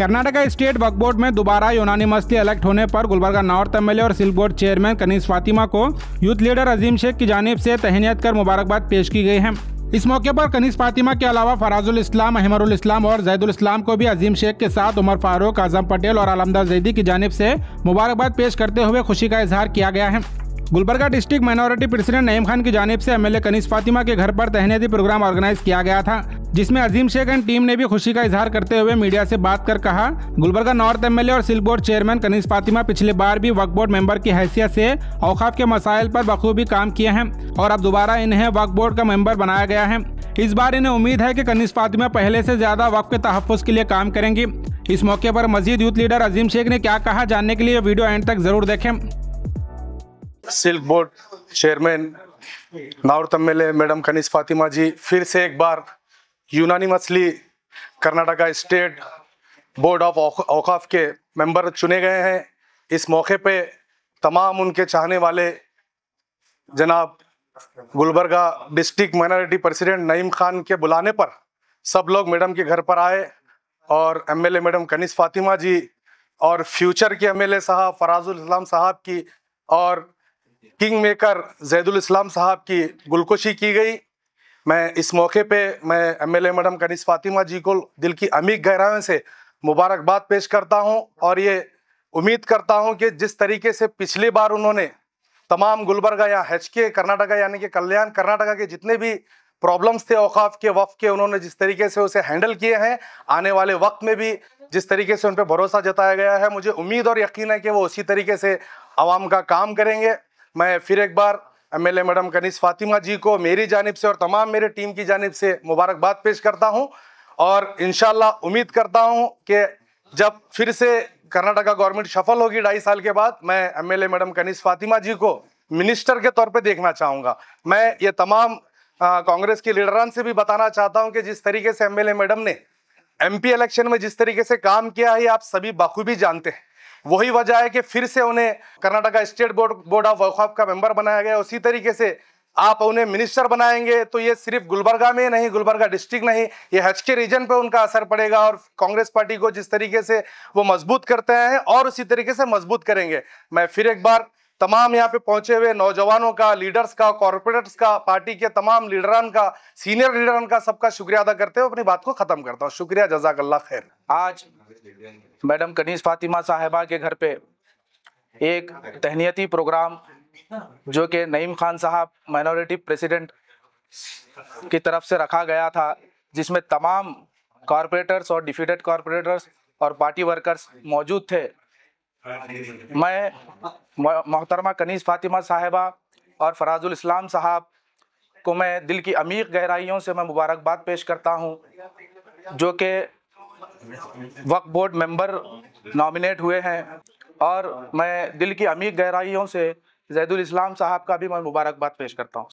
Karnataka state वक्फ board में दोबारा यूनानी मस्ती इलेक्ट होने पर गुलबर्गा नॉर्थ एमएलए और silk board chairman Kaneez Fatima को यूथ लीडर अजीम शेख की जानब से तहनीत कर मुबारकबाद पेश की गई है इस मौके पर कनीस फातिमा के अलावा फराजुल इस्लाम अहमरुल इस्लाम और जैदुल इस्लाम को भी अजीम शेख के साथ उमर फारूक आजम पटेल और आलमदार जैदी की जानब से मुबारकबाद पेश करते हुए खुशी का इजहार किया गया है Gulbarga district minority president Naeem Khan की जानब से एमएलए कनीस फातिमा के घर पर तहनीती प्रोग्राम ऑर्गेनाइज किया गया था जिसमें अजीम शेख एंड टीम ने भी खुशी का इजहार करते हुए मीडिया से बात कर कहा गुलबर्गा नॉर्थ एमएलए और silk board chairman Kaneez Fatima पिछले बार भी वक्फ बोर्ड मेंबर की हैसियत से औकाफ के मसाइल पर बखूबी काम किए हैं और अब दोबारा इन्हें वक्फ बोर्ड का मेंबर बनाया गया है इस बार इन्हें उम्मीद है कि कनीस फातिमा पहले से ज्यादा वक्फ के तहफ़ के लिए काम करेंगी इस मौके पर मजीद यूथ लीडर अजीम शेख ने क्या कहा जानने के लिए वीडियो एंड तक जरूर देखें सिल्क बोर्ड चेयरमैन नौरतम मेले मैडम कनीस फातिमा जी फिर से एक बार unanimously Karnataka state board of औकाफ के मेंबर चुने गए हैं इस मौके पे तमाम उनके चाहने वाले जनाब Gulbarga district minority president Naeem Khan के बुलाने पर सब लोग मैडम के घर पर आए और एमएलए मैडम कनीस फातिमा जी और फ्यूचर के एमएलए साहब फराजुल इस्लाम साहब की और किंग मेकर जैदुल इस्लाम साहब की गुलकुशी की गई मैं इस मौके पे मैं एमएलए मैडम कनीस फातिमा जी को दिल की अमीक गहराइयों से मुबारकबाद पेश करता हूं और ये उम्मीद करता हूं कि जिस तरीके से पिछली बार उन्होंने तमाम गुलबर्गा या एच के कर्नाटका यानी कि कल्याण कर्नाटका के जितने भी प्रॉब्लम्स थे औकाफ के वफ के उन्होंने जिस तरीके से उसे हैंडल किए हैं आने वाले वक्त में भी जिस तरीके से उन पर भरोसा जताया गया है मुझे उम्मीद और यकीन है कि वो उसी तरीके से आवाम का काम करेंगे मैं फिर एक बार एमएलए मैडम कनीस फातिमा जी को मेरी जानब से और तमाम मेरे टीम की जानब से मुबारकबाद पेश करता हूँ और इन उम्मीद करता हूँ कि जब फिर से कर्नाटका गवर्नमेंट सफल होगी ढाई साल के बाद मैं एमएलए मैडम कनीस फातिमा जी को मिनिस्टर के तौर पे देखना चाहूँगा मैं ये तमाम कांग्रेस के लीडरान से भी बताना चाहता हूँ कि जिस तरीके से एमएलए मैडम ने एमपी इलेक्शन में जिस तरीके से काम किया है आप सभी बखूबी जानते हैं वही वजह है कि फिर से उन्हें Karnataka state board board of वकफ का मेंबर बनाया गया उसी तरीके से आप उन्हें मिनिस्टर बनाएंगे तो ये सिर्फ गुलबर्गा में नहीं गुलबर्गा डिस्ट्रिक्ट नहीं ये हच के रीजन पे उनका असर पड़ेगा और कांग्रेस पार्टी को जिस तरीके से वो मजबूत करते हैं और उसी तरीके से मजबूत करेंगे मैं फिर एक बार तमाम यहाँ पे पहुंचे हुए नौजवानों का लीडर्स का कॉरपोरेटर्स का पार्टी के तमाम लीडरान का सीनियर लीडरान का सबका शुक्रिया अदा करते हुए अपनी बात को खत्म करता हूँ शुक्रिया जजाकल्ला खैर आज मैडम कनीस फातिमा साहेबा के घर पे एक तहनीती प्रोग्राम जो कि नईम खान साहब माइनॉरिटी प्रेसिडेंट की तरफ से रखा गया था जिसमें तमाम कॉरपोरेटर्स और डिफिटेड कॉरपोरेटर्स और पार्टी वर्कर्स मौजूद थे मैं मोहतरमा कनीस फातिमा साहिबा और फराजुल इस्लाम साहब को मैं दिल की अमीर गहराइयों से मैं मुबारकबाद पेश करता हूं जो कि वक्फ बोर्ड मेंबर नॉमिनेट हुए हैं और मैं दिल की अमीक गहराइयों से जैदुल इस्लाम साहब का भी मैं मुबारकबाद पेश करता हूँ